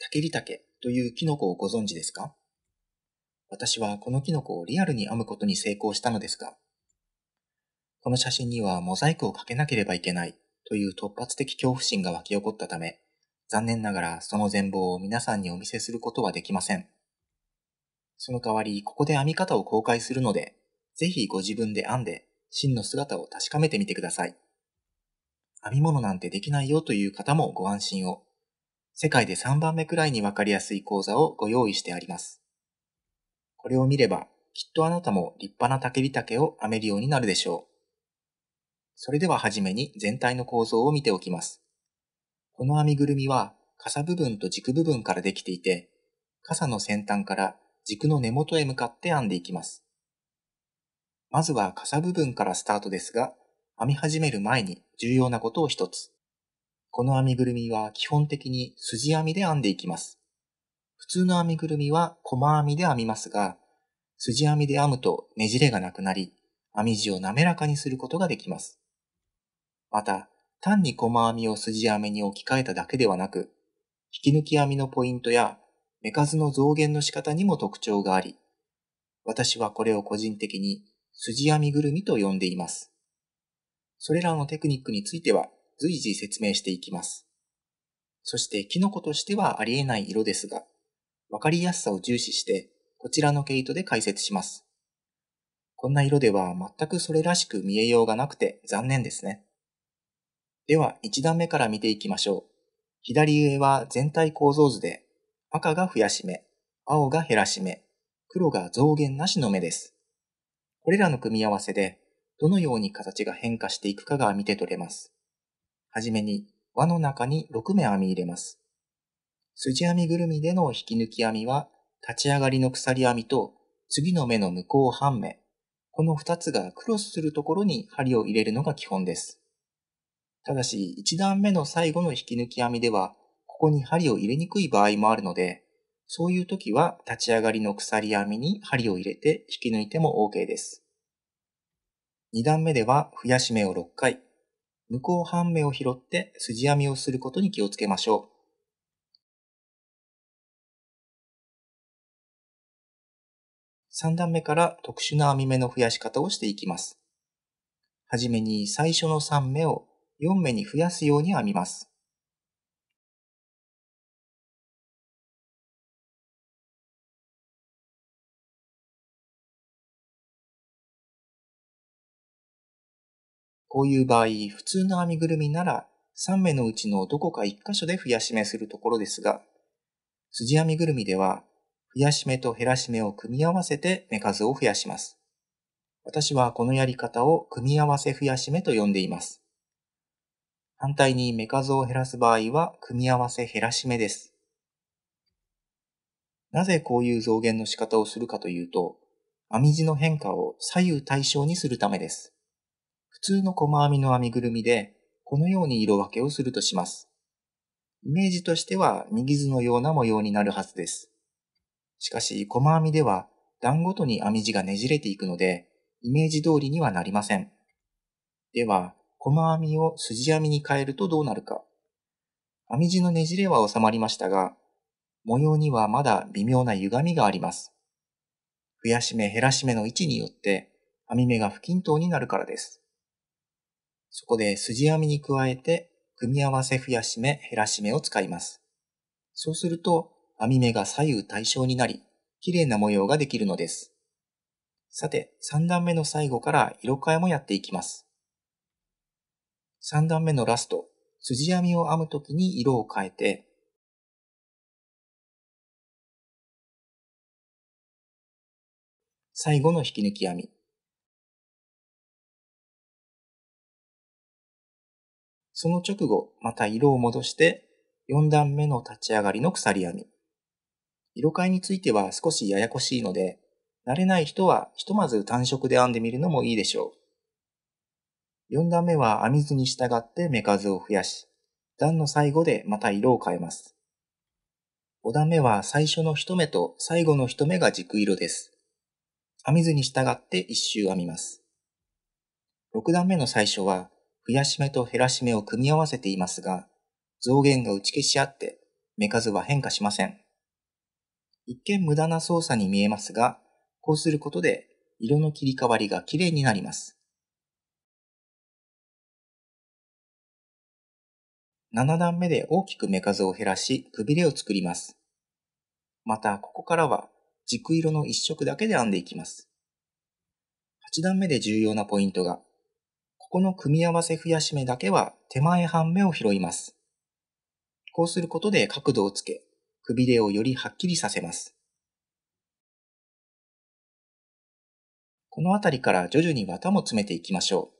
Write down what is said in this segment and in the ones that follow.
タケリタケというキノコをご存知ですか私はこのキノコをリアルに編むことに成功したのですが、この写真にはモザイクをかけなければいけないという突発的恐怖心が湧き起こったため、残念ながらその全貌を皆さんにお見せすることはできません。その代わり、ここで編み方を公開するので、ぜひご自分で編んで、真の姿を確かめてみてください。編み物なんてできないよという方もご安心を。世界で3番目くらいにわかりやすい講座をご用意してあります。これを見れば、きっとあなたも立派な竹火竹を編めるようになるでしょう。それでははじめに全体の構造を見ておきます。この編みぐるみは、傘部分と軸部分からできていて、傘の先端から軸の根元へ向かって編んでいきます。まずは傘部分からスタートですが、編み始める前に重要なことを一つ。この編みぐるみは基本的に筋編みで編んでいきます。普通の編みぐるみは細編みで編みますが、筋編みで編むとねじれがなくなり、編み地を滑らかにすることができます。また、単に細編みを筋編みに置き換えただけではなく、引き抜き編みのポイントや、目数の増減の仕方にも特徴があり、私はこれを個人的に筋編みぐるみと呼んでいます。それらのテクニックについては随時説明していきます。そしてキノコとしてはありえない色ですが、わかりやすさを重視してこちらの毛糸で解説します。こんな色では全くそれらしく見えようがなくて残念ですね。では1段目から見ていきましょう。左上は全体構造図で、赤が増やし目、青が減らし目、黒が増減なしの目です。これらの組み合わせで、どのように形が変化していくかが見て取れます。はじめに輪の中に6目編み入れます。筋編みぐるみでの引き抜き編みは、立ち上がりの鎖編みと次の目の向こう半目、この2つがクロスするところに針を入れるのが基本です。ただし、1段目の最後の引き抜き編みでは、ここに針を入れにくい場合もあるので、そういう時は立ち上がりの鎖編みに針を入れて引き抜いても OK です。2段目では増やし目を6回、向こう半目を拾って筋編みをすることに気をつけましょう。3段目から特殊な編み目の増やし方をしていきます。はじめに最初の3目を4目に増やすように編みます。こういう場合、普通の編みぐるみなら3目のうちのどこか1箇所で増やし目するところですが、筋編みぐるみでは、増やし目と減らし目を組み合わせて目数を増やします。私はこのやり方を組み合わせ増やし目と呼んでいます。反対に目数を減らす場合は、組み合わせ減らし目です。なぜこういう増減の仕方をするかというと、編み地の変化を左右対称にするためです。普通の細編みの編みぐるみで、このように色分けをするとします。イメージとしては、右図のような模様になるはずです。しかし、細編みでは、段ごとに編み地がねじれていくので、イメージ通りにはなりません。では、細編みを筋編みに変えるとどうなるか。編み地のねじれは収まりましたが、模様にはまだ微妙な歪みがあります。増やし目減らし目の位置によって、編み目が不均等になるからです。そこで筋編みに加えて、組み合わせ増やし目、減らし目を使います。そうすると、編み目が左右対称になり、綺麗な模様ができるのです。さて、3段目の最後から色替えもやっていきます。3段目のラスト、筋編みを編むときに色を変えて、最後の引き抜き編み。その直後、また色を戻して、4段目の立ち上がりの鎖編み。色替えについては少しややこしいので、慣れない人はひとまず単色で編んでみるのもいいでしょう。4段目は編み図に従って目数を増やし、段の最後でまた色を変えます。5段目は最初の1目と最後の1目が軸色です。編み図に従って1周編みます。6段目の最初は増やし目と減らし目を組み合わせていますが、増減が打ち消し合って、目数は変化しません。一見無駄な操作に見えますが、こうすることで色の切り替わりが綺麗になります。7段目で大きく目数を減らし、くびれを作ります。また、ここからは軸色の一色だけで編んでいきます。8段目で重要なポイントが、ここの組み合わせ増やし目だけは手前半目を拾います。こうすることで角度をつけ、くびれをよりはっきりさせます。この辺りから徐々に綿も詰めていきましょ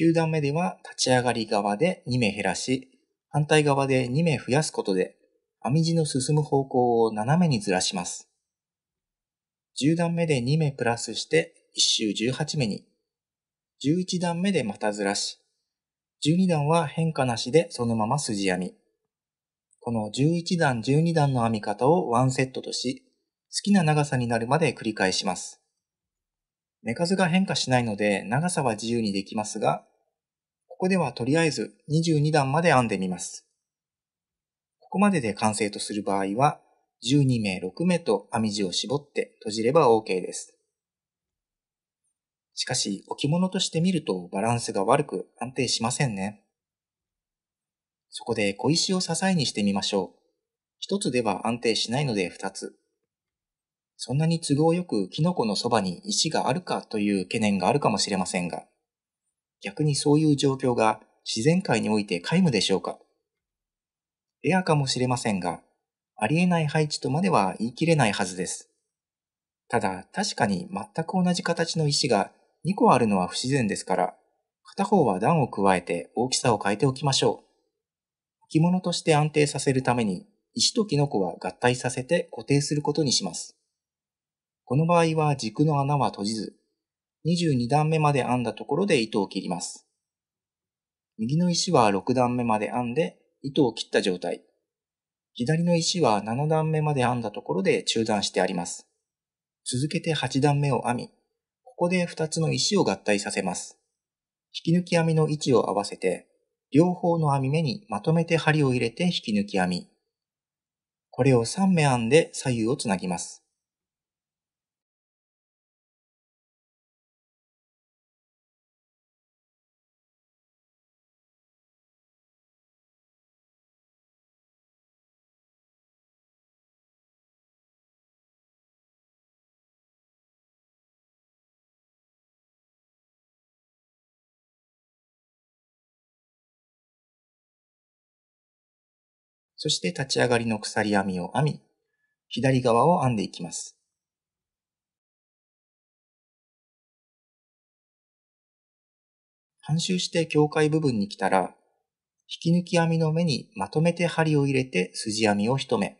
う。9段目では立ち上がり側で2目減らし、反対側で2目増やすことで、編み地の進む方向を斜めにずらします。10段目で2目プラスして1周18目に11段目でまたずらし、12段は変化なしでそのまま筋編み。この11段12段の編み方を1セットとし、好きな長さになるまで繰り返します。目数が変化しないので長さは自由にできますが、ここではとりあえず22段まで編んでみます。ここまでで完成とする場合は、12名6名と編み地を絞って閉じれば OK です。しかし置物として見るとバランスが悪く安定しませんね。そこで小石を支えにしてみましょう。一つでは安定しないので二つ。そんなに都合よくキノコのそばに石があるかという懸念があるかもしれませんが、逆にそういう状況が自然界において皆無でしょうか。レアかもしれませんが、ありえない配置とまでは言い切れないはずです。ただ、確かに全く同じ形の石が2個あるのは不自然ですから、片方は段を加えて大きさを変えておきましょう。置物として安定させるために、石とキノコは合体させて固定することにします。この場合は軸の穴は閉じず、22段目まで編んだところで糸を切ります。右の石は6段目まで編んで糸を切った状態。左の石は7段目まで編んだところで中断してあります。続けて8段目を編み、ここで2つの石を合体させます。引き抜き編みの位置を合わせて、両方の編み目にまとめて針を入れて引き抜き編み。これを3目編んで左右をつなぎます。そして立ち上がりの鎖編みを編み、左側を編んでいきます。半周して境界部分に来たら、引き抜き編みの目にまとめて針を入れて筋編みを一目。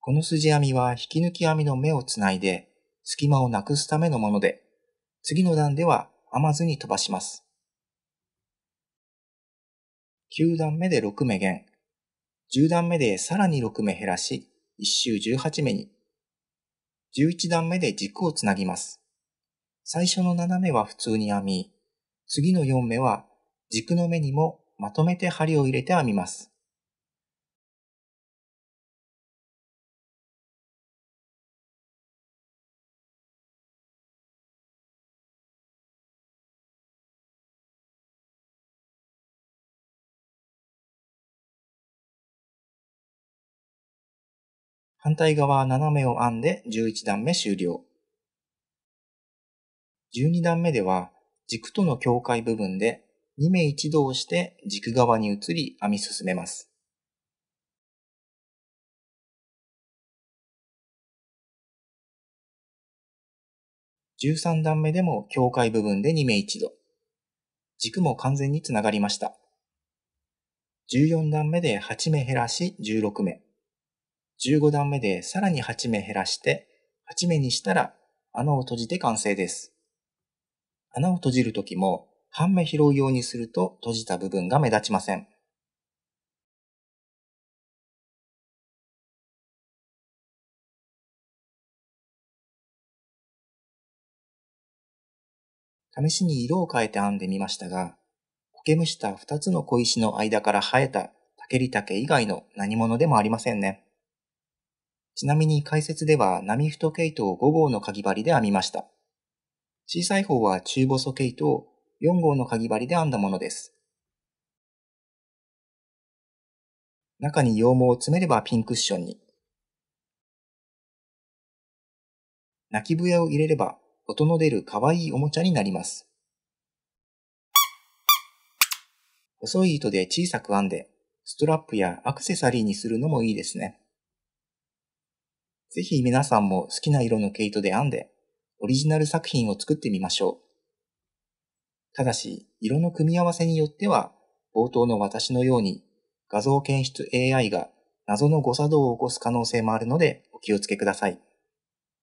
この筋編みは引き抜き編みの目をつないで隙間をなくすためのもので、次の段では編まずに飛ばします。9段目で6目減、10段目でさらに6目減らし、1周18目に。11段目で軸をつなぎます。最初の7目は普通に編み、次の4目は軸の目にもまとめて針を入れて編みます。反対側斜めを編んで11段目終了。12段目では軸との境界部分で2目一度をして軸側に移り編み進めます。13段目でも境界部分で2目一度。軸も完全につながりました。14段目で8目減らし16目。15段目でさらに8目減らして、8目にしたら穴を閉じて完成です。穴を閉じるときも半目拾うようにすると閉じた部分が目立ちません。試しに色を変えて編んでみましたが、苔むした2つの小石の間から生えた竹ケリ以外の何物でもありませんね。ちなみに解説では波太毛糸を5号のかぎ針で編みました。小さい方は中細毛糸を4号のかぎ針で編んだものです。中に羊毛を詰めればピンクッションに。泣き笛を入れれば音の出る可愛いおもちゃになります。細い糸で小さく編んで、ストラップやアクセサリーにするのもいいですね。ぜひ皆さんも好きな色の毛糸で編んで、オリジナル作品を作ってみましょう。ただし、色の組み合わせによっては、冒頭の私のように画像検出 AI が謎の誤作動を起こす可能性もあるのでお気をつけください。